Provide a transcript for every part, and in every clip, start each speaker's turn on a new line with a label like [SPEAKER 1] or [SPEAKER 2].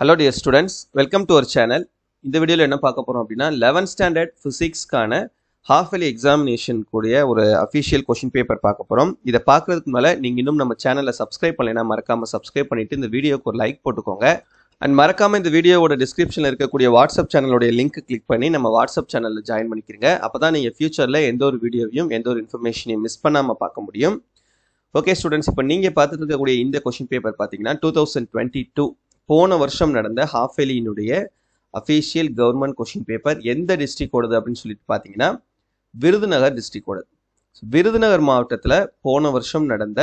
[SPEAKER 1] hello dear students welcome to our channel இந்த வீடியோவில் என்ன பார்க்க போகிறோம் அப்படின்னா லெவன்த் ஸ்டாண்டர்ட் ஃபிசிக்ஸ்க்கான ஹாஃப் இயர்லி எக்ஸாமினேஷன் கூடிய ஒரு அஃபிஷியல் கொஷின் பேப்பர் பார்க்க போகிறோம் இதை பார்க்குறதுக்கு மேலே நீங்கள் இன்னும் நம்ம சேனலில் சப்ஸ்கிரைப் பண்ணலைன்னா மறக்காமல் சப்ஸ்கிரைப் பண்ணிவிட்டு இந்த வீடியோக்கு ஒரு லைக் போட்டுக்கோங்க அண்ட் மறக்காமல் இந்த வீடியோவோட டிஸ்கிரிப்ஷனில் இருக்கக்கூடிய வாட்ஸ்அப் சேனலோடைய லிங்க் கிளிக் பண்ணி நம்ம வாட்ஸ்அப் சேனலில் ஜாயின் பண்ணிக்கிறீங்க அப்போ தான் நீங்கள் ஃபியூச்சரில் எந்த ஒரு வீடியோவையும் எந்த ஒரு இன்ஃபர்மேஷனையும் மிஸ் பண்ணாமல் பார்க்க முடியும் ஓகே ஸ்டூடெண்ட்ஸ் இப்போ நீங்கள் பார்த்துட்டு இருக்கக்கூடிய இந்த கொஷின் பேப்பர் பார்த்தீங்கன்னா டூ தௌசண்ட் டுவெண்ட்டி டூ போன வருஷம் நடந்த ஹாஃப் எலியினுடைய அஃபீஷியல் கவர்மெண்ட் கொஷின் பேப்பர் எந்த ஓடுது அப்படின்னு சொல்லிட்டு பார்த்தீங்கன்னா விருதுநகர் டிஸ்ட்ரிக்டோடது விருதுநகர் மாவட்டத்தில் போன வருஷம் நடந்த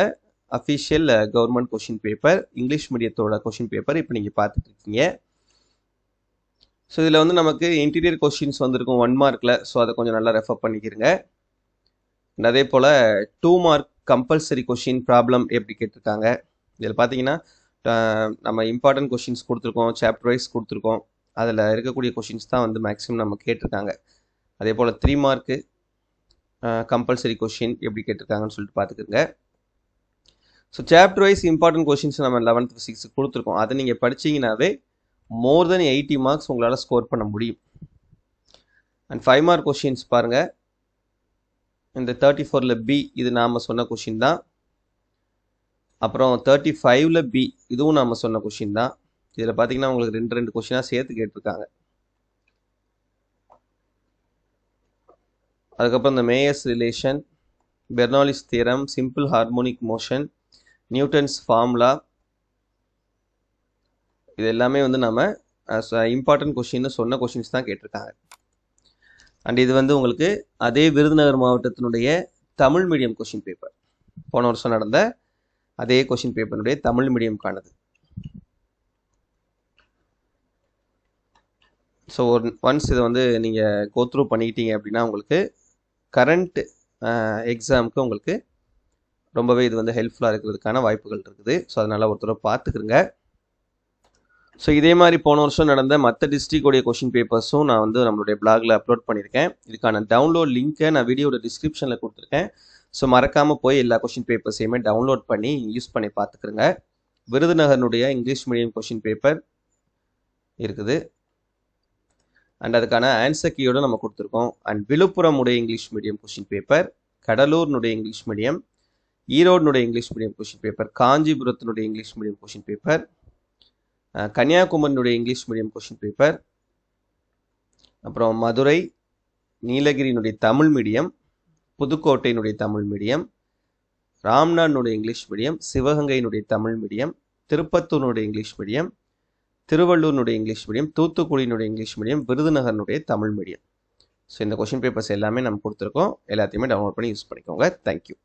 [SPEAKER 1] official government question paper English மீடியத்தோட கொஷின் பேப்பர் இப்போ நீங்கள் பார்த்துட்டு இருக்கீங்க ஸோ இதில் வந்து நமக்கு இன்டீரியர் கொஷின்ஸ் வந்திருக்கும் ஒன் மார்க்கில் ஸோ அதை கொஞ்சம் நல்லா ரெஃபர் பண்ணிக்கிறங்க அதே போல் two mark compulsory question problem எப்படி கேட்டிருக்காங்க இதில் பார்த்தீங்கன்னா நம்ம இம்பார்ட்டன்ட் கொஷின்ஸ் கொடுத்துருக்கோம் சாப்டர் வைஸ் கொடுத்துருக்கோம் அதில் இருக்கக்கூடிய கொஷின்ஸ் தான் வந்து மேக்ஸிமம் நம்ம கேட்டிருக்காங்க அதே போல் த்ரீ மார்க்கு கம்பல்சரி கொஷின் எப்படி கேட்டிருக்காங்கன்னு சொல்லிட்டு பார்த்துக்கோங்க so chapter wise important questions நம்ம லெவன்த்து சிக்ஸ் கொடுத்துருக்கோம் அதை நீங்கள் படிச்சிங்கனாவே மோர் தென் எயிட்டி மார்க்ஸ் உங்களால் ஸ்கோர் பண்ண முடியும் அண்ட் ஃபைவ் மார்க் கொஷின்ஸ் பாருங்கள் இந்த தேர்ட்டி ஃபோரில் பி இது நாம் சொன்ன கொஷின் தான் அப்புறம் தேர்ட்டி ஃபைவ்ல பி இதுவும் நம்ம சொன்ன கொஷின் தான் இதில் பார்த்தீங்கன்னா உங்களுக்கு ரெண்டு ரெண்டு கொஷினாக சேர்த்து கேட்டிருக்காங்க அதுக்கப்புறம் இந்த Mayer's relation Bernoulli's theorem simple harmonic motion Newton's formula இது எல்லாமே வந்து நம்ம இம்பார்ட்டன்ட் கொஷின்னு சொன்ன கொஷின்ஸ் தான் கேட்டிருக்காங்க அண்ட் இது வந்து உங்களுக்கு அதே விருதுநகர் மாவட்டத்தினுடைய தமிழ் மீடியம் கொஷின் பேப்பர் போன வருஷம் நடந்த அதே கொஷின் பேப்பருடைய தமிழ் காணது ஸோ ஒரு ஒன்ஸ் இதை வந்து நீங்கள் கோத்ரூ பண்ணிக்கிட்டீங்க அப்படின்னா உங்களுக்கு கரண்ட் எக்ஸாமுக்கு உங்களுக்கு ரொம்பவே இது வந்து ஹெல்ப்ஃபுல்லாக இருக்கிறதுக்கான வாய்ப்புகள் இருக்குது ஸோ அதனால் ஒருத்தர பார்த்துக்கிறங்க ஸோ இதே மாதிரி போன வருஷம் நடந்த மற்ற டிஸ்ட்ரிக்டோடைய கொஷின் பேப்பர்ஸும் நான் வந்து நம்மளுடைய பிளாகில் அப்லோட் பண்ணியிருக்கேன் இதுக்கான டவுன்லோட் லிங்க்கை நான் வீடியோட டிஸ்கிரிப்ஷனில் கொடுத்துருக்கேன் ஸோ மறக்காமல் போய் எல்லா கொஷின் பேப்பர்ஸையுமே டவுன்லோட் பண்ணி யூஸ் பண்ணி பார்த்துக்கிறங்க விருதுநகர்னுடைய இங்கிலீஷ் மீடியம் கொஷின் பேப்பர் இருக்குது அண்ட் அதுக்கான ஆன்சர் கீயோடு நம்ம கொடுத்துருக்கோம் அண்ட் விழுப்புரம் உடைய இங்கிலீஷ் மீடியம் கொஷின் பேப்பர் கடலூர்னுடைய இங்கிலீஷ் மீடியம் ஈரோடுனுடைய இங்கிலீஷ் மீடியம் கொஷின் பேப்பர் காஞ்சிபுரத்தினுடைய இங்கிலீஷ் மீடியம் கொஷின் பேப்பர் கன்னியாகுமரினுடைய இங்கிலீஷ் மீடியம் கொஷின் பேப்பர் அப்புறம் மதுரை நீலகிரியினுடைய தமிழ் மீடியம் புதுக்கோட்டையினுடைய தமிழ் மீடியம் ராம்நாடுனுடைய இங்கிலீஷ் மீடியம் சிவகங்கையினுடைய தமிழ் மீடியம் திருப்பத்தூர்னுடைய இங்கிலீஷ் மீடியம் திருவள்ளூர்னுடைய இங்கிலீஷ் மீடியம் தூத்துக்குடியினுடைய இங்கிலீஷ் மீடியம் விருதுநகர்னுடைய தமிழ் மீடியம் ஸோ இந்த கொஷின் பேப்பர்ஸ் எல்லாமே நம்ம கொடுத்துருக்கோம் எல்லாத்தையுமே டவுன்லோட் பண்ணி யூஸ் பண்ணிக்கோங்க தேங்க்யூ